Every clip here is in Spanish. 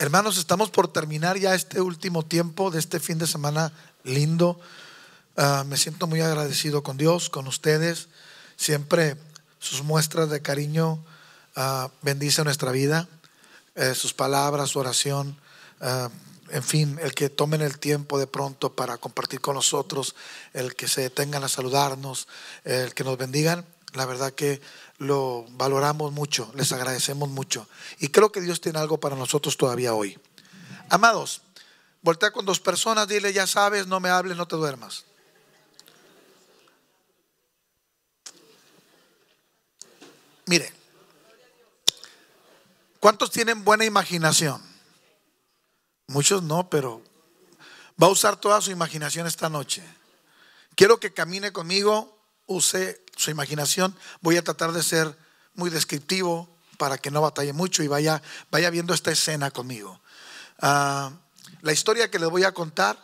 Hermanos, estamos por terminar ya este último tiempo de este fin de semana lindo. Ah, me siento muy agradecido con Dios, con ustedes. Siempre sus muestras de cariño ah, bendice nuestra vida, eh, sus palabras, su oración. Ah, en fin, el que tomen el tiempo de pronto para compartir con nosotros, el que se detengan a saludarnos, el que nos bendigan. La verdad que lo valoramos mucho, les agradecemos mucho. Y creo que Dios tiene algo para nosotros todavía hoy. Amados, voltea con dos personas, dile, ya sabes, no me hables, no te duermas. Mire, ¿cuántos tienen buena imaginación? Muchos no, pero va a usar toda su imaginación esta noche. Quiero que camine conmigo, use su imaginación. Voy a tratar de ser muy descriptivo para que no batalle mucho y vaya, vaya viendo esta escena conmigo. Ah, la historia que les voy a contar,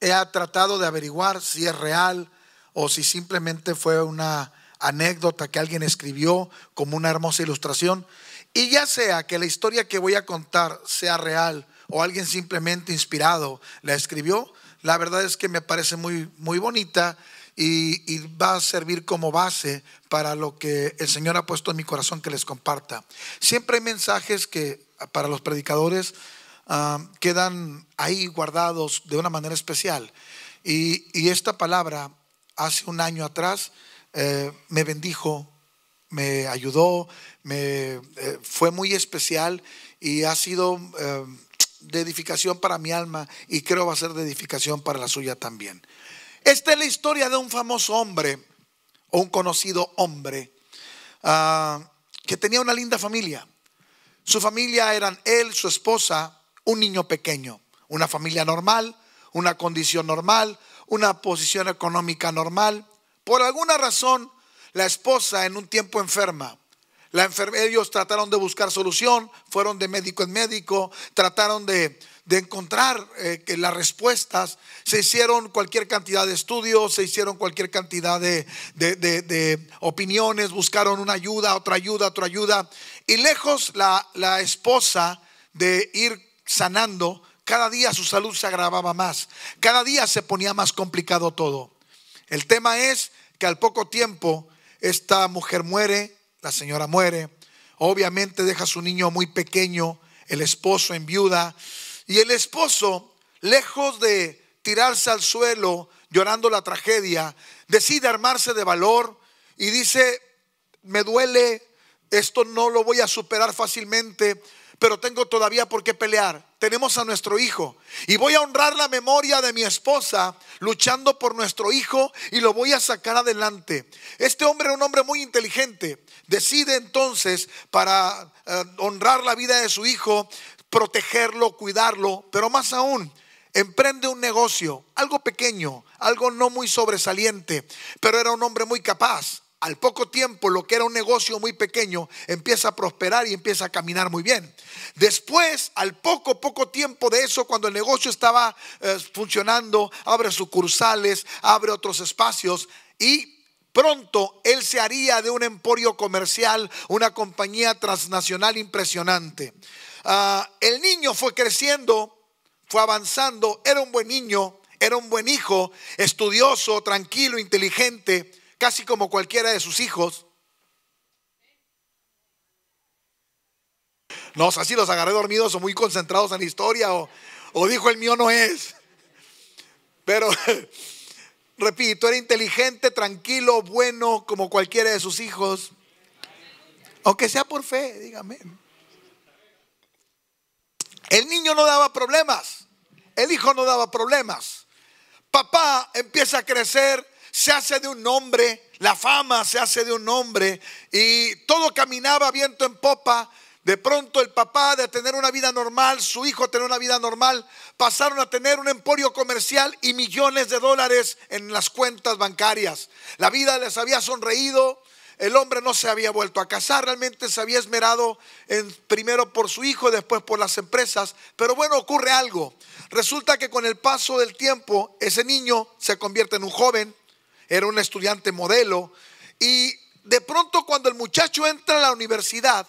he tratado de averiguar si es real o si simplemente fue una anécdota que alguien escribió como una hermosa ilustración. Y ya sea que la historia que voy a contar sea real o alguien simplemente inspirado la escribió, la verdad es que me parece muy, muy bonita y, va a servir como base para lo que el Señor ha puesto en mi corazón que les comparta. Siempre hay mensajes que para los predicadores ah, quedan ahí guardados de una manera especial. Y, esta palabra hace un año atrás eh, me bendijo, me ayudó, me, eh, fue muy especial y ha sido... Eh, de edificación para mi alma y creo va a ser de edificación para la suya también. Esta es la historia de un famoso hombre o un conocido hombre ah, que tenía una linda familia. Su familia eran él, su esposa, un niño pequeño, una familia normal, una condición normal, una posición económica normal. Por alguna razón, la esposa en un tiempo enferma la trataron de buscar solución, fueron de médico en médico, trataron de, encontrar eh, que las respuestas. Se hicieron cualquier cantidad de estudios, se hicieron cualquier cantidad de, de, opiniones, buscaron una ayuda, otra ayuda, otra ayuda. Y lejos la, la esposa de ir sanando, cada día su salud se agravaba más, cada día se ponía más complicado todo. El tema es que al poco tiempo esta mujer muere la señora muere, obviamente deja a su niño muy pequeño, el esposo en viuda, y el esposo, lejos de tirarse al suelo llorando la tragedia, decide armarse de valor y dice, me duele, esto no lo voy a superar fácilmente, pero tengo todavía por qué pelear tenemos a nuestro hijo. Y voy a honrar la memoria de mi esposa luchando por nuestro hijo y lo voy a sacar adelante. Este hombre era un hombre muy inteligente. Decide entonces para eh, honrar la vida de su hijo, protegerlo, cuidarlo, pero más aún, emprende un negocio, algo pequeño, algo no muy sobresaliente, pero era un hombre muy capaz al poco tiempo lo que era un negocio muy pequeño empieza a prosperar y empieza a caminar muy bien. Después, al poco, poco tiempo de eso, cuando el negocio estaba eh, funcionando, abre sucursales, abre otros espacios y Pronto él se haría de un emporio comercial, una compañía transnacional impresionante. Ah, el niño fue creciendo, fue avanzando, era un buen niño, era un buen hijo, estudioso, tranquilo, inteligente, casi como cualquiera de sus hijos. No o sea, si los agarré dormidos o muy concentrados en la historia o, o dijo el mío no es. Pero, repito, era inteligente, tranquilo, bueno, como cualquiera de sus hijos. Aunque sea por fe, dígame. El niño no daba problemas, el hijo no daba problemas. Papá empieza a crecer se hace de un nombre, la fama se hace de un nombre y todo caminaba viento en popa. De pronto el papá de tener una vida normal, su hijo tener una vida normal, pasaron a tener un emporio comercial y millones de dólares en las cuentas bancarias. La vida les había sonreído, el hombre no se había vuelto a casar, realmente se había esmerado en, primero por su hijo, después por las empresas. Pero bueno, ocurre algo. Resulta que con el paso del tiempo, ese niño se convierte en un joven, era un estudiante modelo, y de pronto cuando el muchacho entra a la universidad,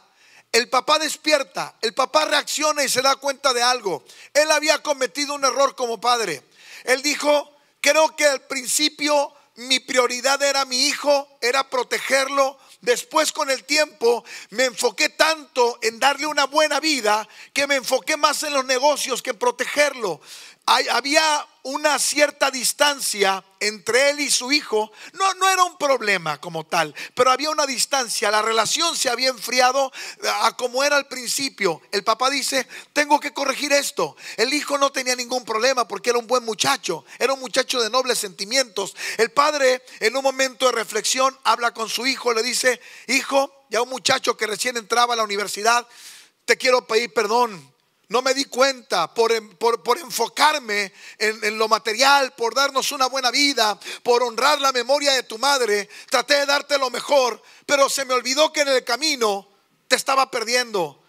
el papá despierta, el papá reacciona y se da cuenta de algo. Él había cometido un error como padre. Él dijo, creo que al principio mi prioridad era mi hijo, era protegerlo, Después con el tiempo me enfoqué tanto en darle una buena vida que me enfoqué más en los negocios que en protegerlo. había una cierta distancia entre él y su hijo, no, no era un problema como tal, pero había una distancia, la relación se había enfriado eh, a como era al principio. El papá dice, tengo que corregir esto. El hijo no tenía ningún problema porque era un buen muchacho, era un muchacho de nobles sentimientos. El padre en un momento de reflexión habla con su hijo, le dice, hijo, ya un muchacho que recién entraba a la universidad, te quiero pedir perdón no me di cuenta por, enfocarme en, lo material, por darnos una buena vida, por honrar la memoria de tu madre. Traté de darte lo mejor, pero se me olvidó que en el camino te estaba perdiendo.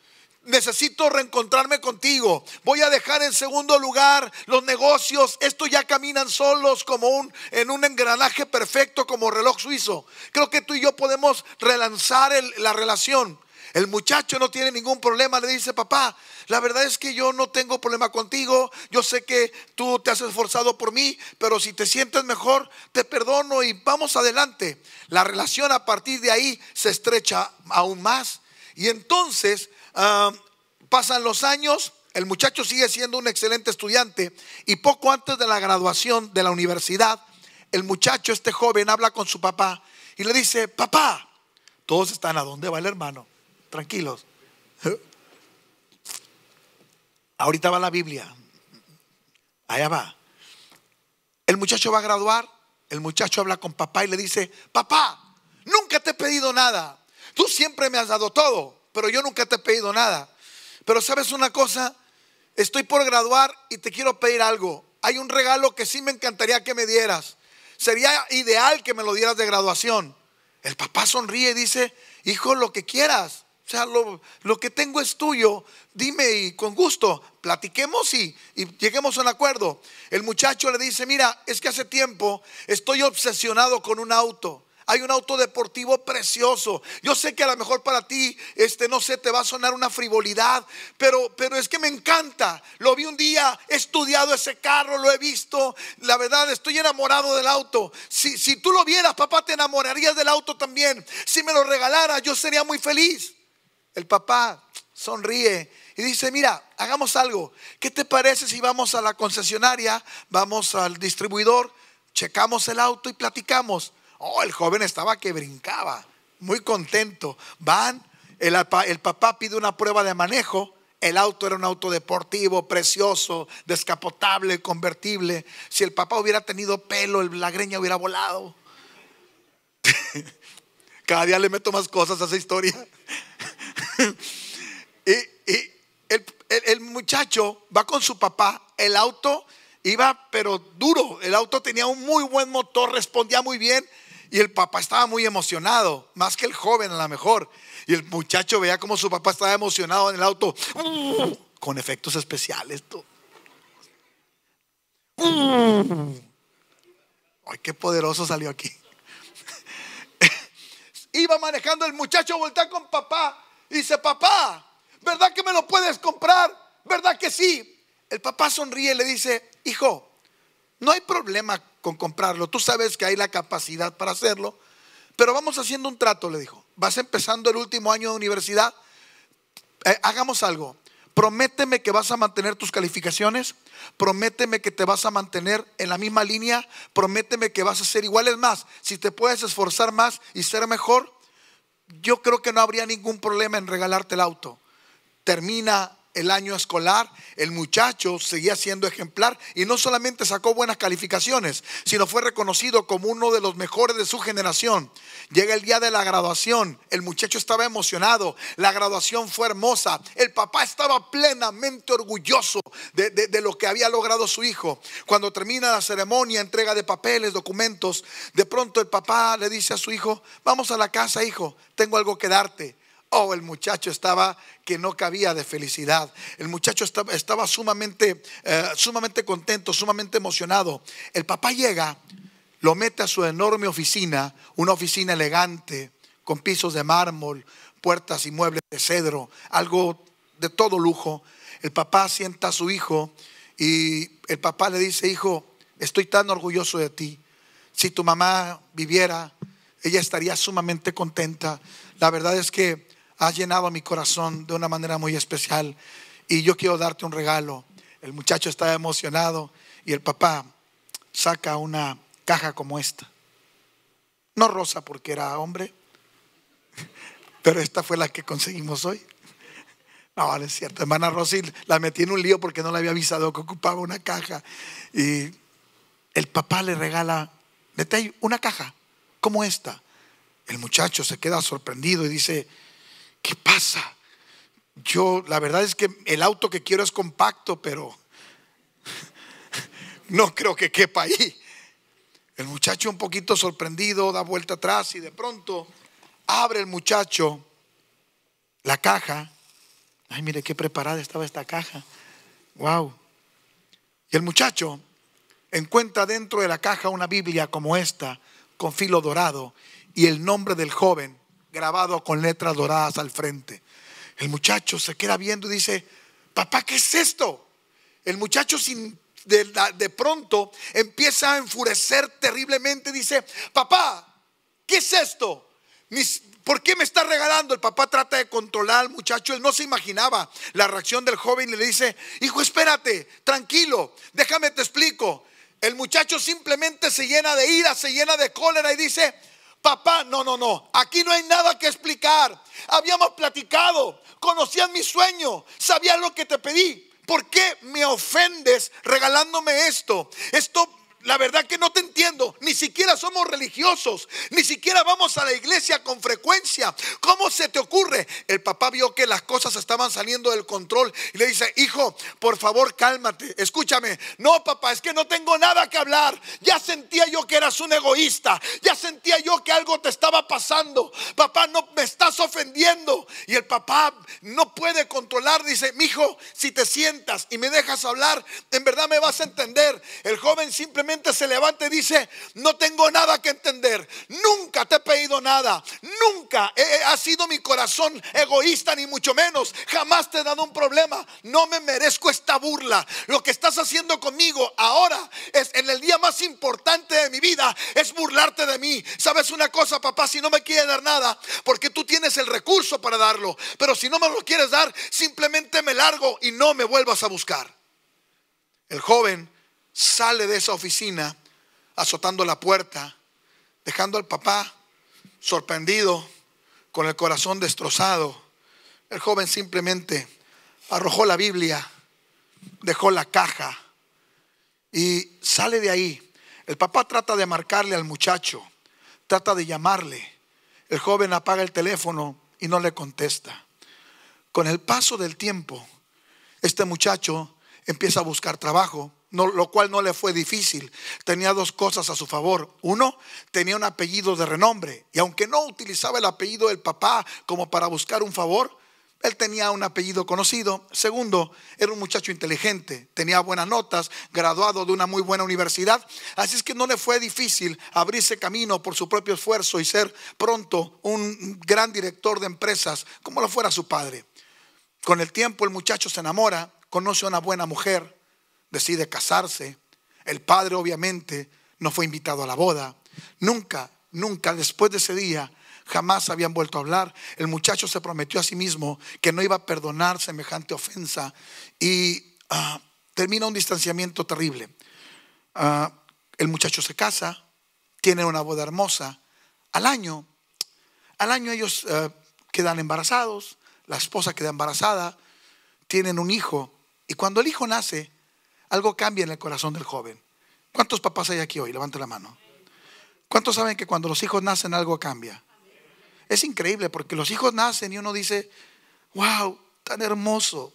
Necesito reencontrarme contigo. Voy a dejar en segundo lugar los negocios. Estos ya caminan solos como un en un engranaje perfecto como reloj suizo. Creo que tú y yo podemos relanzar la relación. El muchacho no tiene ningún problema, le dice, papá, la verdad es que yo no tengo problema contigo, yo sé que tú te has esforzado por mí, pero si te sientes mejor, te perdono y vamos adelante. La relación a partir de ahí se estrecha aún más. Y entonces ah, pasan los años, el muchacho sigue siendo un excelente estudiante y poco antes de la graduación de la universidad, el muchacho, este joven, habla con su papá y le dice, papá, todos están a dónde va el hermano tranquilos. Ahorita va la Biblia. Allá va. El muchacho va a graduar. El muchacho habla con papá y le dice, papá, nunca te he pedido nada. Tú siempre me has dado todo, pero yo nunca te he pedido nada. Pero sabes una cosa, estoy por graduar y te quiero pedir algo. Hay un regalo que sí me encantaría que me dieras. Sería ideal que me lo dieras de graduación. El papá sonríe y dice, hijo, lo que quieras. O sea, lo, que tengo es tuyo, dime y con gusto, platiquemos y, y lleguemos a un acuerdo. El muchacho le dice, mira, es que hace tiempo estoy obsesionado con un auto. Hay un auto deportivo precioso. Yo sé que a lo mejor para ti, este, no sé, te va a sonar una frivolidad, pero, pero es que me encanta. Lo vi un día, he estudiado ese carro, lo he visto. La verdad, estoy enamorado del auto. Si, si tú lo vieras, papá, te enamorarías del auto también. Si me lo regalara, yo sería muy feliz el papá sonríe y dice, mira, hagamos algo. ¿Qué te parece si vamos a la concesionaria, vamos al distribuidor, checamos el auto y platicamos? Oh, el joven estaba que brincaba, muy contento. Van, el, papá pide una prueba de manejo. El auto era un auto deportivo, precioso, descapotable, convertible. Si el papá hubiera tenido pelo, la greña hubiera volado. Cada día le meto más cosas a esa historia. y, el, muchacho va con su papá, el auto iba pero duro, el auto tenía un muy buen motor, respondía muy bien y el papá estaba muy emocionado, más que el joven a lo mejor. Y el muchacho veía como su papá estaba emocionado en el auto, con efectos especiales. Ay, qué poderoso salió aquí. iba manejando el muchacho, voltea con papá Dice, papá, ¿verdad que me lo puedes comprar? ¿Verdad que sí? El papá sonríe y le dice, hijo, no hay problema con comprarlo, tú sabes que hay la capacidad para hacerlo, pero vamos haciendo un trato, le dijo. Vas empezando el último año de universidad, eh, hagamos algo. Prométeme que vas a mantener tus calificaciones, prométeme que te vas a mantener en la misma línea, prométeme que vas a ser iguales más, si te puedes esforzar más y ser mejor, yo creo que no habría ningún problema en regalarte el auto. Termina el año escolar, el muchacho seguía siendo ejemplar y no solamente sacó buenas calificaciones, sino fue reconocido como uno de los mejores de su generación. Llega el día de la graduación, el muchacho estaba emocionado, la graduación fue hermosa, el papá estaba plenamente orgulloso de, lo que había logrado su hijo. Cuando termina la ceremonia, entrega de papeles, documentos, de pronto el papá le dice a su hijo, vamos a la casa, hijo, tengo algo que darte. Oh, el muchacho estaba que no cabía de felicidad. El muchacho estaba, sumamente, eh, sumamente contento, sumamente emocionado. El papá llega, lo mete a su enorme oficina, una oficina elegante, con pisos de mármol, puertas y muebles de cedro, algo de todo lujo. El papá sienta a su hijo y el papá le dice, hijo, estoy tan orgulloso de ti. Si tu mamá viviera, ella estaría sumamente contenta. La verdad es que has llenado mi corazón de una manera muy especial y yo quiero darte un regalo. El muchacho está emocionado y el papá saca una caja como esta. No rosa porque era hombre, pero esta fue la que conseguimos hoy. No, vale, es cierto. Hermana Rosy la metí en un lío porque no le había avisado que ocupaba una caja. Y el papá le regala, mete una caja como esta. El muchacho se queda sorprendido y dice, ¿qué pasa? Yo, la verdad es que el auto que quiero es compacto, pero no creo que quepa ahí. El muchacho un poquito sorprendido da vuelta atrás y de pronto abre el muchacho la caja. Ay, mire qué preparada estaba esta caja. Wow. Y el muchacho encuentra dentro de la caja una Biblia como esta, con filo dorado, y el nombre del joven grabado con letras doradas al frente. El muchacho se queda viendo y dice, papá, ¿qué es esto? El muchacho sin, de, pronto empieza a enfurecer terriblemente, dice, papá, ¿qué es esto? ¿Por qué me está regalando? El papá trata de controlar al muchacho. Él no se imaginaba la reacción del joven y le dice, hijo, espérate, tranquilo, déjame te explico. El muchacho simplemente se llena de ira, se llena de cólera y dice, Papá, no, no, no. Aquí no hay nada que explicar. Habíamos platicado, conocían mi sueño, sabías lo que te pedí. ¿Por qué me ofendes regalándome esto? Esto la verdad que no te entiendo. Ni siquiera somos religiosos. Ni siquiera vamos a la iglesia con frecuencia. ¿Cómo se te ocurre? El papá vio que las cosas estaban saliendo del control y le dice, hijo, por favor cálmate. Escúchame. No, papá, es que no tengo nada que hablar. Ya sentía yo que eras un egoísta. Ya sentía yo que algo te estaba pasando. Papá, no me estás ofendiendo. Y el papá no puede controlar. Dice, mi hijo, si te sientas y me dejas hablar, en verdad me vas a entender. El joven simplemente se levanta y dice, no tengo nada que entender, nunca te he pedido nada, nunca ha sido mi corazón egoísta ni mucho menos, jamás te he dado un problema, no me merezco esta burla. Lo que estás haciendo conmigo ahora es en el día más importante de mi vida es burlarte de mí. ¿Sabes una cosa, papá? Si no me quieres dar nada, porque tú tienes el recurso para darlo, pero si no me lo quieres dar, simplemente me largo y no me vuelvas a buscar. El joven sale de esa oficina azotando la puerta, dejando al papá sorprendido, con el corazón destrozado. El joven simplemente arrojó la Biblia, dejó la caja y sale de ahí. El papá trata de marcarle al muchacho, trata de llamarle. El joven apaga el teléfono y no le contesta. Con el paso del tiempo, este muchacho empieza a buscar trabajo lo cual no le fue difícil. Tenía dos cosas a su favor. Uno, tenía un apellido de renombre. Y aunque no utilizaba el apellido del papá como para buscar un favor, él tenía un apellido conocido. Segundo, era un muchacho inteligente, tenía buenas notas, graduado de una muy buena universidad. Así es que no le fue difícil abrirse camino por su propio esfuerzo y ser pronto un gran director de empresas, como lo fuera su padre. Con el tiempo el muchacho se enamora, conoce a una buena mujer, decide casarse. El padre obviamente no fue invitado a la boda. Nunca, nunca después de ese día jamás habían vuelto a hablar. El muchacho se prometió a sí mismo que no iba a perdonar semejante ofensa y ah, termina un distanciamiento terrible. Ah, el muchacho se casa, tiene una boda hermosa. Al año, al año ellos ah, quedan embarazados, la esposa queda embarazada, tienen un hijo y cuando el hijo nace, algo cambia en el corazón del joven. ¿Cuántos papás hay aquí hoy? Levanten la mano. ¿Cuántos saben que cuando los hijos nacen algo cambia? Es increíble porque los hijos nacen y uno dice, wow, tan hermoso,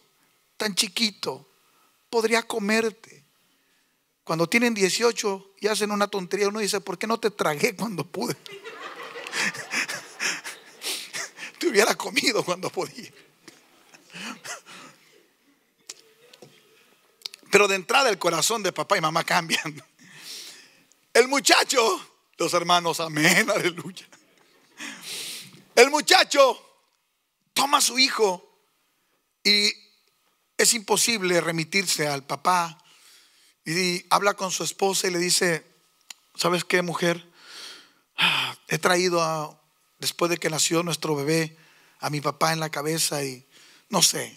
tan chiquito, podría comerte. Cuando tienen 18 y hacen una tontería, uno dice, ¿por qué no te tragué cuando pude? te hubiera comido cuando podía. Pero de entrada el corazón de papá y mamá cambian. El muchacho, los hermanos, amén, aleluya. El muchacho toma a su hijo y es imposible remitirse al papá. Y habla con su esposa y le dice, ¿sabes qué, mujer? He traído después de que nació nuestro bebé, a mi papá en la cabeza y no sé,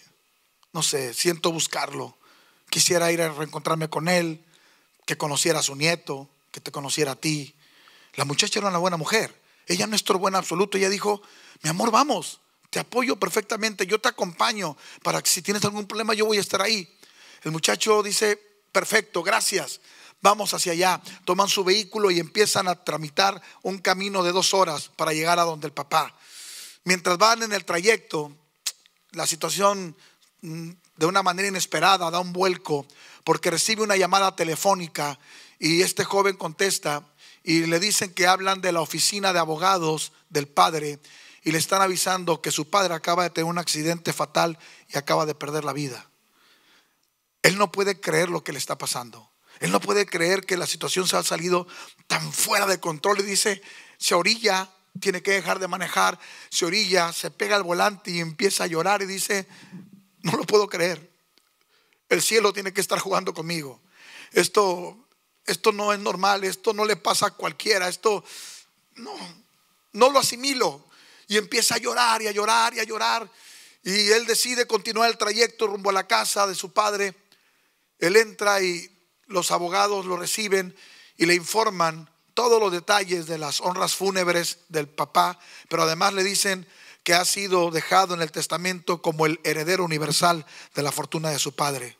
no sé, siento buscarlo. Quisiera ir a reencontrarme con él, que conociera a su nieto, que te conociera a ti. La muchacha era una buena mujer. Ella no estorbó en absoluto. Ella dijo, mi amor, vamos, te apoyo perfectamente, yo te acompaño para que si tienes algún problema yo voy a estar ahí. El muchacho dice, perfecto, gracias, vamos hacia allá. Toman su vehículo y empiezan a tramitar un camino de dos horas para llegar a donde el papá. Mientras van en el trayecto, la situación mm, de una manera inesperada, da un vuelco, porque recibe una llamada telefónica y este joven contesta y le dicen que hablan de la oficina de abogados del padre y le están avisando que su padre acaba de tener un accidente fatal y acaba de perder la vida. Él no puede creer lo que le está pasando. Él no puede creer que la situación se ha salido tan fuera de control y dice, se orilla, tiene que dejar de manejar, se orilla, se pega al volante y empieza a llorar y dice, no lo puedo creer. El cielo tiene que estar jugando conmigo. Esto, esto no es normal, esto no le pasa a cualquiera, esto no, no lo asimilo. Y empieza a llorar y a llorar y a llorar. Y él decide continuar el trayecto rumbo a la casa de su padre. Él entra y los abogados lo reciben y le informan todos los detalles de las honras fúnebres del papá, pero además le dicen, que ha sido dejado en el testamento como el heredero universal de la fortuna de su padre.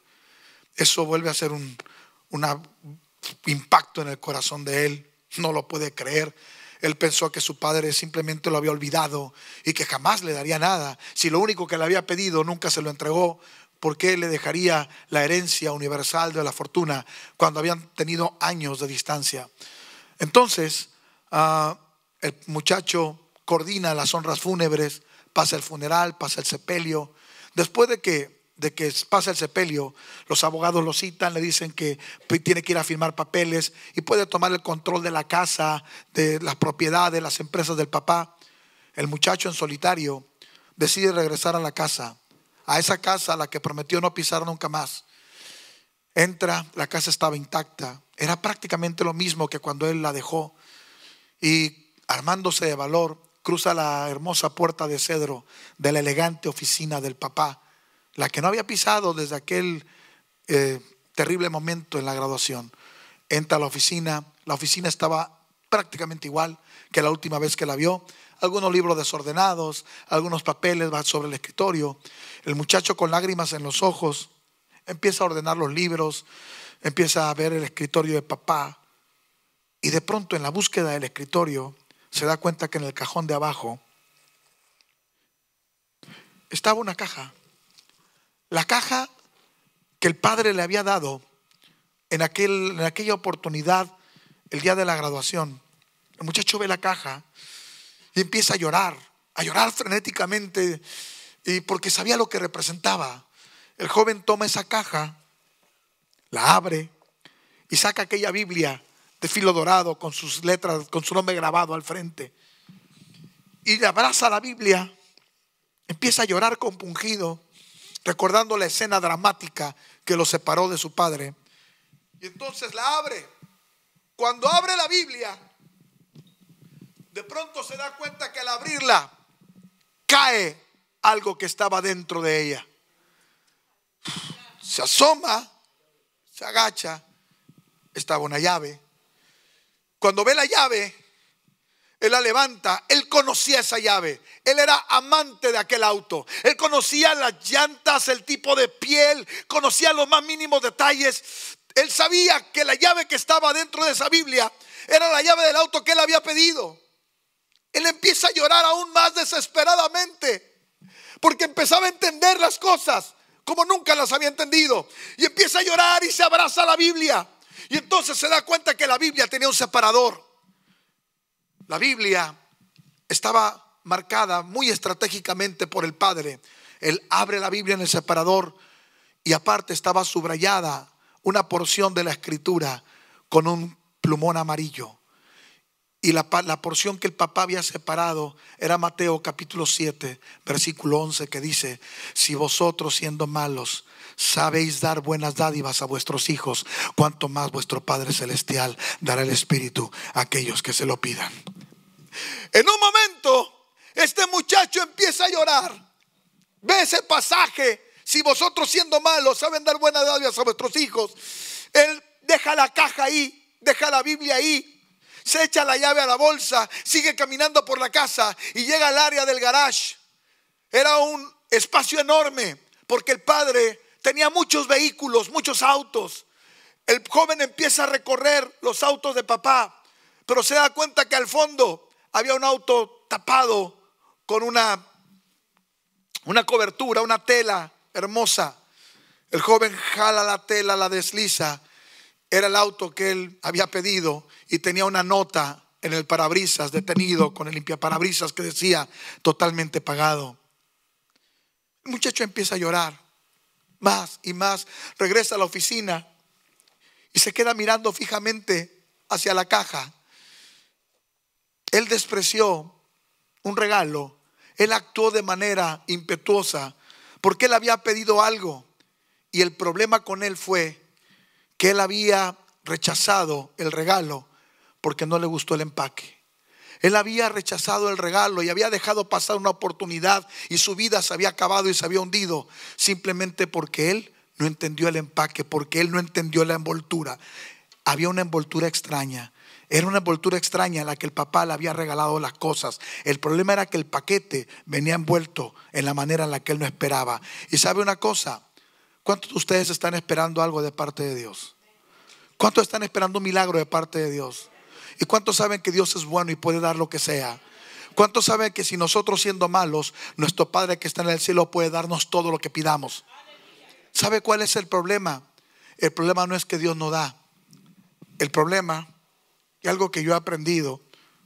Eso vuelve a ser un impacto en el corazón de él. No lo puede creer. Él pensó que su padre simplemente lo había olvidado y que jamás le daría nada. Si lo único que le había pedido nunca se lo entregó, ¿por qué le dejaría la herencia universal de la fortuna cuando habían tenido años de distancia? Entonces, ah, el muchacho coordina las honras fúnebres, pasa el funeral, pasa el sepelio. Después de que, de que pasa el sepelio, los abogados lo citan, le dicen que tiene que ir a firmar papeles y puede tomar el control de la casa, de las propiedades, las empresas del papá. El muchacho en solitario decide regresar a la casa, a esa casa a la que prometió no pisar nunca más. Entra, la casa estaba intacta, era prácticamente lo mismo que cuando él la dejó. Y armándose de valor, cruza la hermosa puerta de cedro de la elegante oficina del papá, la que no había pisado desde aquel eh, terrible momento en la graduación. Entra a la oficina, la oficina estaba prácticamente igual que la última vez que la vio, algunos libros desordenados, algunos papeles sobre el escritorio. El muchacho con lágrimas en los ojos empieza a ordenar los libros, empieza a ver el escritorio de papá y de pronto en la búsqueda del escritorio se da cuenta que en el cajón de abajo estaba una caja. La caja que el padre le había dado en, aquel, en aquella oportunidad, el día de la graduación. El muchacho ve la caja y empieza a llorar, a llorar frenéticamente, y porque sabía lo que representaba. El joven toma esa caja, la abre y saca aquella Biblia este filo dorado con sus letras, con su nombre grabado al frente. Y le abraza la Biblia, empieza a llorar compungido, recordando la escena dramática que lo separó de su padre. Y entonces la abre. Cuando abre la Biblia, de pronto se da cuenta que al abrirla cae algo que estaba dentro de ella. Se asoma, se agacha, estaba una llave. Cuando ve la llave, él la levanta. Él conocía esa llave. Él era amante de aquel auto. Él conocía las llantas, el tipo de piel, conocía los más mínimos detalles. Él sabía que la llave que estaba dentro de esa Biblia era la llave del auto que él había pedido. Él empieza a llorar aún más desesperadamente porque empezaba a entender las cosas como nunca las había entendido. Y empieza a llorar y se abraza a la Biblia. Y entonces se da cuenta que la Biblia tenía un separador. La Biblia estaba marcada muy estratégicamente por el Padre. Él abre la Biblia en el separador y aparte estaba subrayada una porción de la escritura con un plumón amarillo. Y la, porción que el papá había separado era Mateo capítulo 7, versículo 11, que dice, si vosotros siendo malos sabéis dar buenas dádivas a vuestros hijos, cuanto más vuestro Padre Celestial dará el Espíritu a aquellos que se lo pidan. En un momento, este muchacho empieza a llorar. Ve ese pasaje. Si vosotros siendo malos saben dar buenas dádivas a vuestros hijos, él deja la caja ahí, deja la Biblia ahí, se echa la llave a la bolsa, sigue caminando por la casa y llega al área del garage. Era un espacio enorme porque el padre tenía muchos vehículos, muchos autos. El joven empieza a recorrer los autos de papá, pero se da cuenta que al fondo había un auto tapado con una, una cobertura, una tela hermosa. El joven jala la tela, la desliza. Era el auto que él había pedido y tenía una nota en el parabrisas detenido con el limpiaparabrisas que decía totalmente pagado. El muchacho empieza a llorar más y más. Regresa a la oficina y se queda mirando fijamente hacia la caja. Él despreció un regalo. Él actuó de manera impetuosa porque él había pedido algo. Y el problema con él fue que él había rechazado el regalo porque no le gustó el empaque. Él había rechazado el regalo y había dejado pasar una oportunidad y su vida se había acabado y se había hundido simplemente porque él no entendió el empaque, porque él no entendió la envoltura. Había una envoltura extraña. Era una envoltura extraña en la que el papá le había regalado las cosas. El problema era que el paquete venía envuelto en la manera en la que él no esperaba. Y sabe una cosa, ¿cuántos de ustedes están esperando algo de parte de Dios? ¿Cuántos están esperando un milagro de parte de Dios? ¿Y cuántos saben que Dios es bueno y puede dar lo que sea? ¿Cuántos saben que si nosotros siendo malos, nuestro Padre que está en el cielo puede darnos todo lo que pidamos? ¿Sabe cuál es el problema? El problema no es que Dios no da. El problema, y algo que yo he aprendido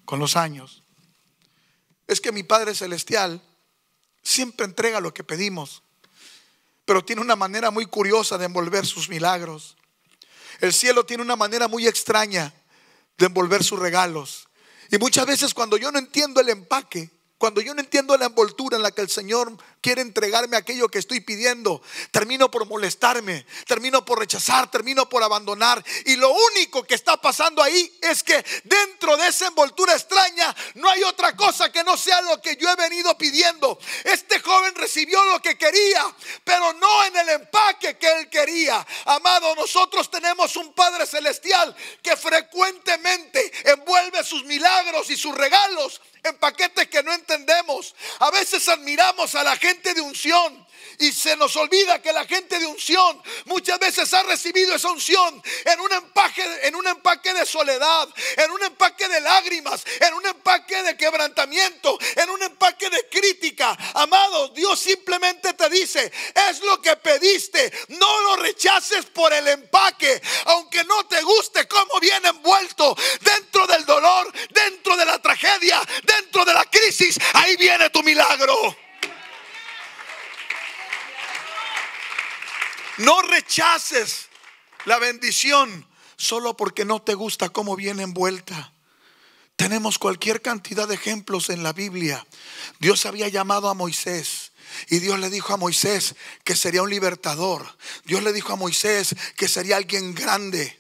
con los años, es que mi Padre Celestial siempre entrega lo que pedimos, pero tiene una manera muy curiosa de envolver sus milagros. El cielo tiene una manera muy extraña de envolver sus regalos. Y muchas veces cuando yo no entiendo el empaque, cuando yo no entiendo la envoltura en la que el Señor quiere entregarme aquello que estoy pidiendo, termino por molestarme, termino por rechazar, termino por abandonar. Y lo único que está pasando ahí es que dentro de esa envoltura extraña no hay otra cosa que no sea lo que yo he venido pidiendo. Este joven recibió lo que quería, pero no en el empaque que él quería. Amado, nosotros tenemos un Padre Celestial que frecuentemente envuelve sus milagros y sus regalos en paquetes que no entienden a veces admiramos a la gente de unción. Y se nos olvida que la gente de unción muchas veces ha recibido esa unción en un empaque, en un empaque de soledad, en un empaque de lágrimas, en un empaque de quebrantamiento, en un empaque de crítica. Amado, Dios simplemente te dice, es lo que pediste, no lo rechaces por el empaque, aunque no te guste cómo viene envuelto dentro del dolor, dentro de la tragedia, dentro de la crisis, ahí viene tu milagro. No rechaces la bendición solo porque no te gusta cómo viene envuelta. Tenemos cualquier cantidad de ejemplos en la Biblia. Dios había llamado a Moisés. Y Dios le dijo a Moisés que sería un libertador. Dios le dijo a Moisés que sería alguien grande.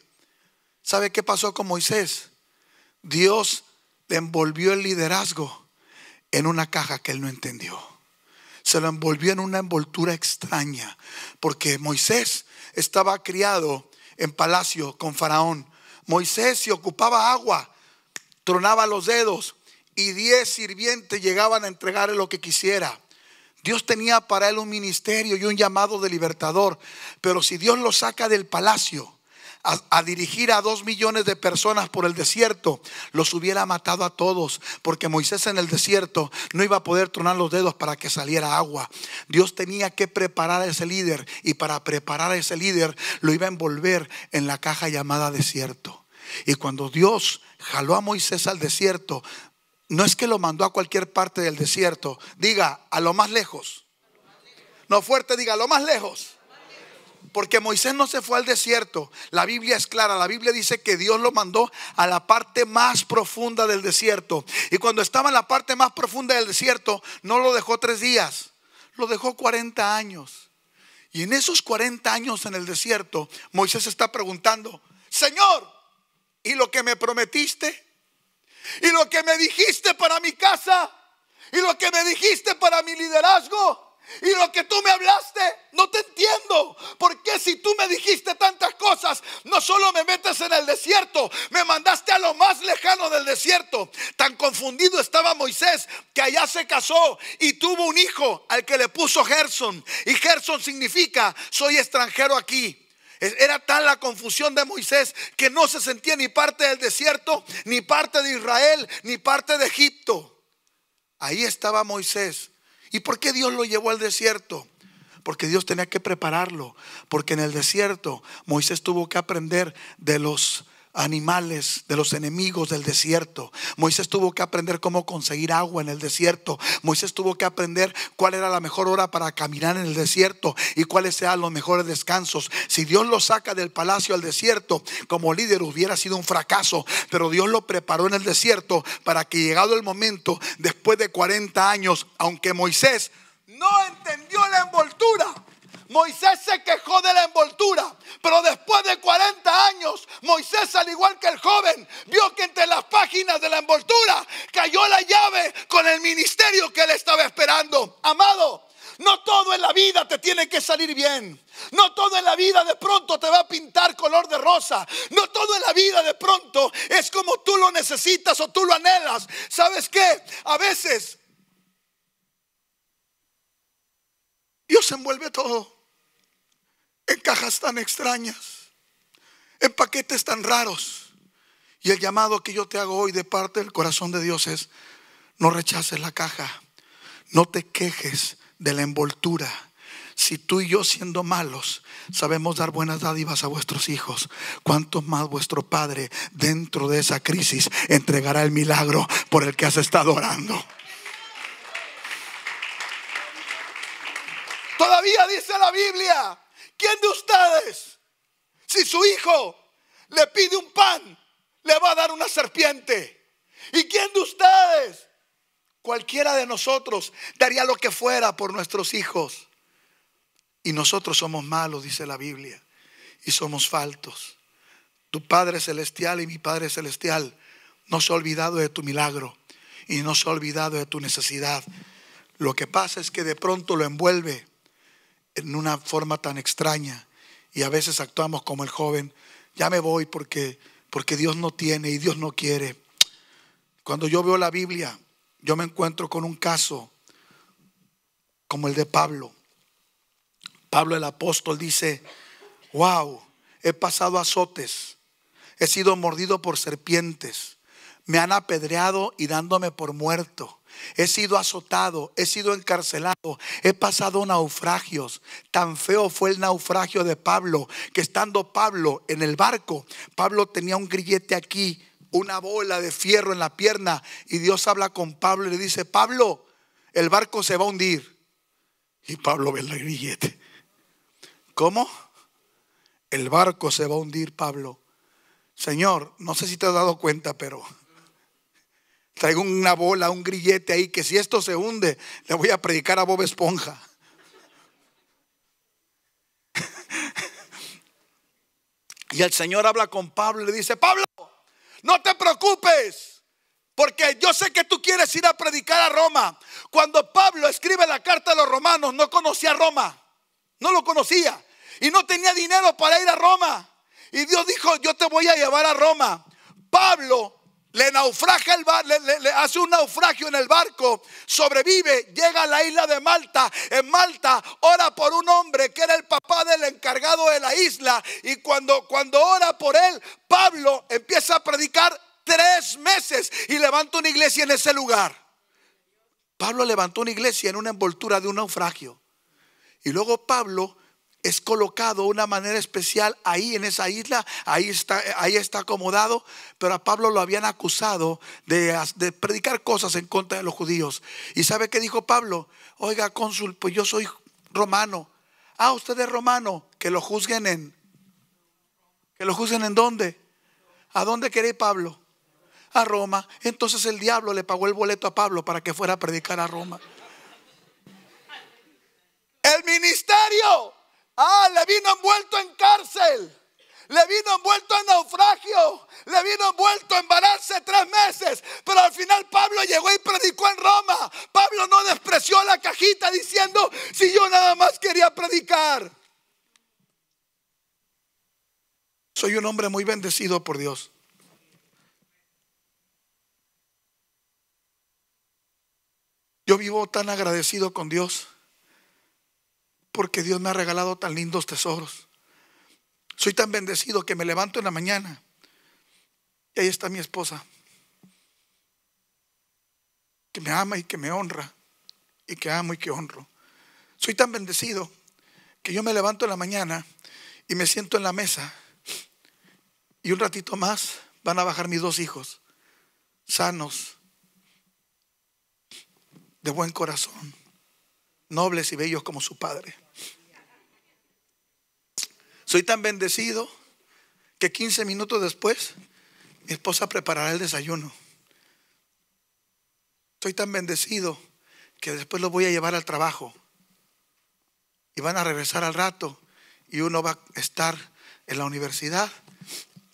¿Sabe qué pasó con Moisés? Dios le envolvió el liderazgo en una caja que él no entendió se lo envolvió en una envoltura extraña, porque Moisés estaba criado en palacio con Faraón. Moisés se ocupaba agua, tronaba los dedos y diez sirvientes llegaban a entregarle lo que quisiera. Dios tenía para él un ministerio y un llamado de libertador, pero si Dios lo saca del palacio, a, dirigir a dos millones de personas por el desierto, los hubiera matado a todos, porque Moisés en el desierto no iba a poder tronar los dedos para que saliera agua. Dios tenía que preparar a ese líder y para preparar a ese líder lo iba a envolver en la caja llamada desierto. Y cuando Dios jaló a Moisés al desierto, no es que lo mandó a cualquier parte del desierto, diga a lo más lejos. No fuerte, diga a lo más lejos porque Moisés no se fue al desierto. La Biblia es clara, la Biblia dice que Dios lo mandó a la parte más profunda del desierto. Y cuando estaba en la parte más profunda del desierto, no lo dejó tres días, lo dejó 40 años. Y en esos 40 años en el desierto, Moisés está preguntando, Señor, ¿y lo que me prometiste? ¿Y lo que me dijiste para mi casa? ¿Y lo que me dijiste para mi liderazgo? Y lo que tú me hablaste, no te entiendo. Porque si tú me dijiste tantas cosas, no solo me metes en el desierto, me mandaste a lo más lejano del desierto. Tan confundido estaba Moisés que allá se casó y tuvo un hijo al que le puso Gerson. Y Gerson significa, soy extranjero aquí. Era tal la confusión de Moisés que no se sentía ni parte del desierto, ni parte de Israel, ni parte de Egipto. Ahí estaba Moisés ¿Y por qué Dios lo llevó al desierto? Porque Dios tenía que prepararlo. Porque en el desierto Moisés tuvo que aprender de los animales, de los enemigos del desierto. Moisés tuvo que aprender cómo conseguir agua en el desierto. Moisés tuvo que aprender cuál era la mejor hora para caminar en el desierto y cuáles sean los mejores descansos. Si Dios lo saca del palacio al desierto, como líder hubiera sido un fracaso, pero Dios lo preparó en el desierto para que llegado el momento, después de 40 años, aunque Moisés no entendió la envoltura, Moisés se quejó de la envoltura igual que el joven, vio que entre las páginas de la envoltura cayó la llave con el ministerio que él estaba esperando. Amado, no todo en la vida te tiene que salir bien. No todo en la vida de pronto te va a pintar color de rosa. No todo en la vida de pronto es como tú lo necesitas o tú lo anhelas. ¿Sabes qué? A veces Dios envuelve todo en cajas tan extrañas en paquetes tan raros. Y el llamado que yo te hago hoy de parte del corazón de Dios es, no rechaces la caja, no te quejes de la envoltura. Si tú y yo siendo malos sabemos dar buenas dádivas a vuestros hijos, cuánto más vuestro Padre dentro de esa crisis entregará el milagro por el que has estado orando. Todavía dice la Biblia, ¿quién de ustedes si su hijo le pide un pan, le va a dar una serpiente. ¿Y quién de ustedes? Cualquiera de nosotros daría lo que fuera por nuestros hijos. Y nosotros somos malos, dice la Biblia, y somos faltos. Tu Padre Celestial y mi Padre Celestial no se ha olvidado de tu milagro y no se ha olvidado de tu necesidad. Lo que pasa es que de pronto lo envuelve en una forma tan extraña y a veces actuamos como el joven, ya me voy porque, porque Dios no tiene y Dios no quiere. Cuando yo veo la Biblia, yo me encuentro con un caso como el de Pablo. Pablo el apóstol dice, wow, he pasado azotes, he sido mordido por serpientes, me han apedreado y dándome por muerto. He sido azotado, he sido encarcelado, he pasado naufragios. Tan feo fue el naufragio de Pablo, que estando Pablo en el barco, Pablo tenía un grillete aquí, una bola de fierro en la pierna, y Dios habla con Pablo y le dice, Pablo, el barco se va a hundir. Y Pablo ve el grillete. ¿Cómo? El barco se va a hundir, Pablo. Señor, no sé si te has dado cuenta, pero Traigo una bola, un grillete ahí, que si esto se hunde, le voy a predicar a Bob Esponja. Y el Señor habla con Pablo y le dice, Pablo, no te preocupes, porque yo sé que tú quieres ir a predicar a Roma. Cuando Pablo escribe la carta a los romanos, no conocía a Roma, no lo conocía, y no tenía dinero para ir a Roma. Y Dios dijo, yo te voy a llevar a Roma. Pablo le naufraga el le, hace un naufragio en el barco, sobrevive, llega a la isla de Malta. En Malta ora por un hombre que era el papá del encargado de la isla y cuando cuando ora por él, Pablo empieza a predicar tres meses y levanta una iglesia en ese lugar. Pablo levantó una iglesia en una envoltura de un naufragio. Y luego Pablo es colocado de una manera especial ahí en esa isla, ahí está, ahí está acomodado, pero a Pablo lo habían acusado de, predicar cosas en contra de los judíos. ¿Y sabe qué dijo Pablo? Oiga, cónsul, pues yo soy romano. Ah, usted es romano, que lo juzguen en... ¿Que lo juzguen en dónde? ¿A dónde quiere Pablo? A Roma. Entonces el diablo le pagó el boleto a Pablo para que fuera a predicar a Roma. El ministerio Ah, le vino envuelto en cárcel. Le vino envuelto en naufragio. Le vino envuelto en vararse tres meses. Pero al final Pablo llegó y predicó en Roma. Pablo no despreció la cajita diciendo, si yo nada más quería predicar. Soy un hombre muy bendecido por Dios. Yo vivo tan agradecido con Dios porque Dios me ha regalado tan lindos tesoros. Soy tan bendecido que me levanto en la mañana y ahí está mi esposa, que me ama y que me honra, y que amo y que honro. Soy tan bendecido que yo me levanto en la mañana y me siento en la mesa y un ratito más van a bajar mis dos hijos, sanos, de buen corazón nobles y bellos como su padre. Soy tan bendecido que 15 minutos después mi esposa preparará el desayuno. Soy tan bendecido que después lo voy a llevar al trabajo. Y van a regresar al rato y uno va a estar en la universidad,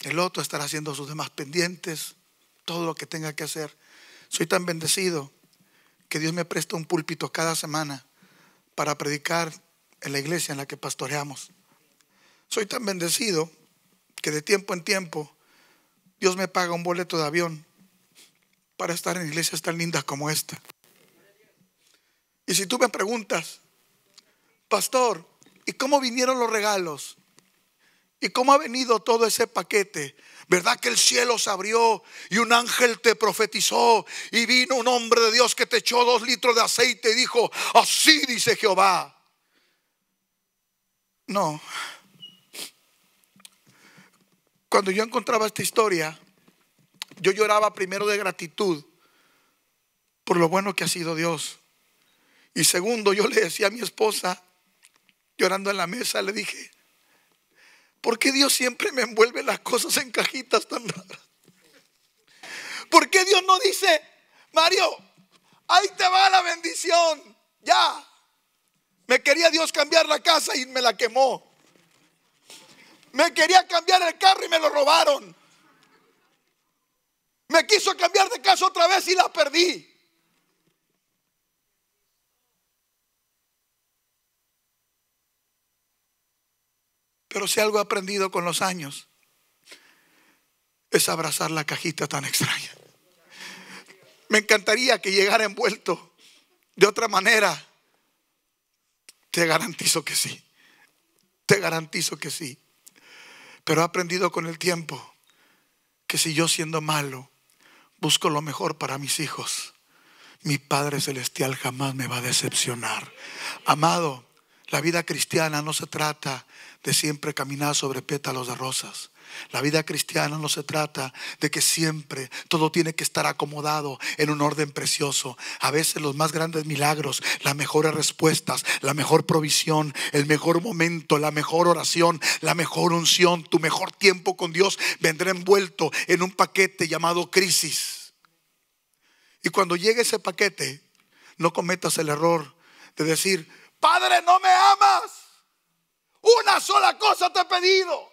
el otro estará haciendo sus demás pendientes, todo lo que tenga que hacer. Soy tan bendecido que Dios me presta un púlpito cada semana para predicar en la iglesia en la que pastoreamos. Soy tan bendecido que de tiempo en tiempo Dios me paga un boleto de avión para estar en iglesias tan lindas como esta. Y si tú me preguntas, pastor, ¿y cómo vinieron los regalos? ¿Y cómo ha venido todo ese paquete? ¿Verdad que el cielo se abrió y un ángel te profetizó y vino un hombre de Dios que te echó dos litros de aceite y dijo, así dice Jehová? No. Cuando yo encontraba esta historia, yo lloraba primero de gratitud por lo bueno que ha sido Dios. Y segundo, yo le decía a mi esposa, llorando en la mesa, le dije, ¿Por qué Dios siempre me envuelve las cosas en cajitas tan raras? ¿Por qué Dios no dice, Mario, ahí te va la bendición? Ya. Me quería Dios cambiar la casa y me la quemó. Me quería cambiar el carro y me lo robaron. Me quiso cambiar de casa otra vez y la perdí. Pero si algo he aprendido con los años es abrazar la cajita tan extraña. Me encantaría que llegara envuelto de otra manera. Te garantizo que sí. Te garantizo que sí. Pero he aprendido con el tiempo que si yo siendo malo busco lo mejor para mis hijos, mi Padre Celestial jamás me va a decepcionar. Amado, la vida cristiana no se trata de siempre caminar sobre pétalos de rosas. La vida cristiana no se trata de que siempre todo tiene que estar acomodado en un orden precioso. A veces los más grandes milagros, las mejores respuestas, la mejor provisión, el mejor momento, la mejor oración, la mejor unción, tu mejor tiempo con Dios vendrá envuelto en un paquete llamado crisis. Y cuando llegue ese paquete, no cometas el error de decir, Padre, no me amas. Una sola cosa te he pedido.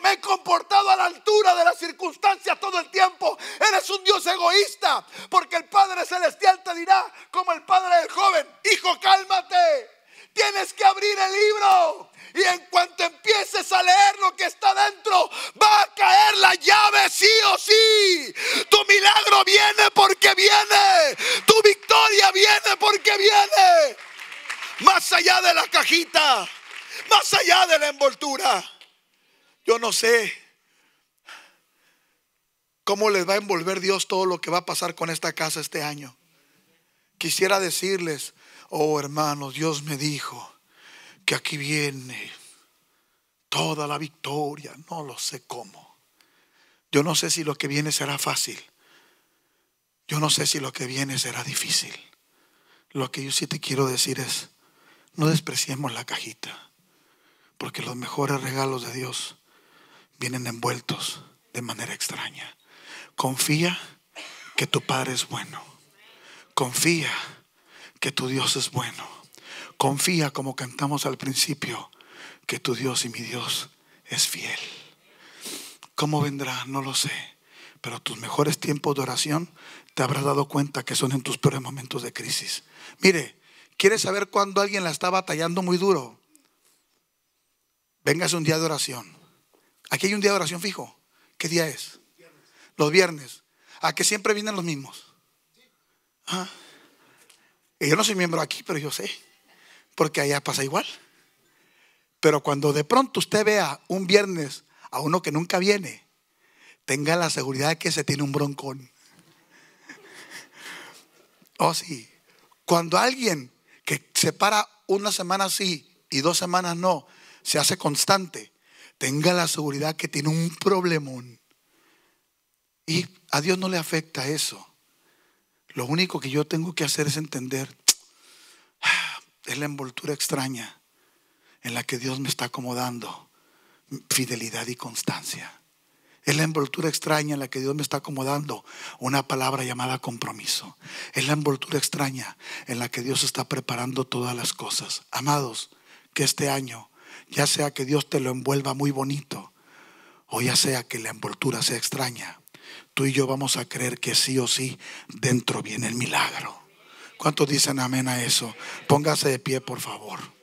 me he comportado a la altura de las circunstancias todo el tiempo. Eres un Dios egoísta. Porque el Padre Celestial te dirá, como el Padre del joven, hijo, cálmate. Tienes que abrir el libro. Y en cuanto empieces a leer lo que está dentro, va a caer la llave sí o sí. Tu milagro viene porque viene. Tu victoria viene porque viene. Más allá de la cajita. Más allá de la envoltura. Yo no sé cómo les va a envolver Dios todo lo que va a pasar con esta casa este año. Quisiera decirles, oh hermanos, Dios me dijo que aquí viene toda la victoria. No lo sé cómo. Yo no sé si lo que viene será fácil. Yo no sé si lo que viene será difícil. Lo que yo sí te quiero decir es, no despreciemos la cajita, porque los mejores regalos de Dios vienen envueltos de manera extraña. Confía que tu Padre es bueno. Confía que tu Dios es bueno. Confía, como cantamos al principio, que tu Dios y mi Dios es fiel. ¿Cómo vendrá? No lo sé. Pero tus mejores tiempos de oración te habrás dado cuenta que son en tus peores momentos de crisis. Mire, ¿Quieres saber cuándo alguien la está batallando muy duro? Véngase un día de oración. Aquí hay un día de oración fijo. ¿Qué día es? Los viernes. ¿A que siempre vienen los mismos? Ah. yo no soy miembro aquí, pero yo sé. Porque allá pasa igual. Pero cuando de pronto usted vea un viernes a uno que nunca viene, tenga la seguridad de que se tiene un broncón. Oh, sí. Cuando alguien que se para una semana sí y dos semanas no, se hace constante, tenga la seguridad que tiene un problemón. Y a Dios no le afecta eso. Lo único que yo tengo que hacer es entender, es la envoltura extraña en la que Dios me está acomodando, fidelidad y constancia. Es la envoltura extraña en la que Dios me está acomodando una palabra llamada compromiso. Es la envoltura extraña en la que Dios está preparando todas las cosas. Amados, que este año, ya sea que Dios te lo envuelva muy bonito o ya sea que la envoltura sea extraña, tú y yo vamos a creer que sí o sí dentro viene el milagro. ¿Cuántos dicen amén a eso? Póngase de pie, por favor.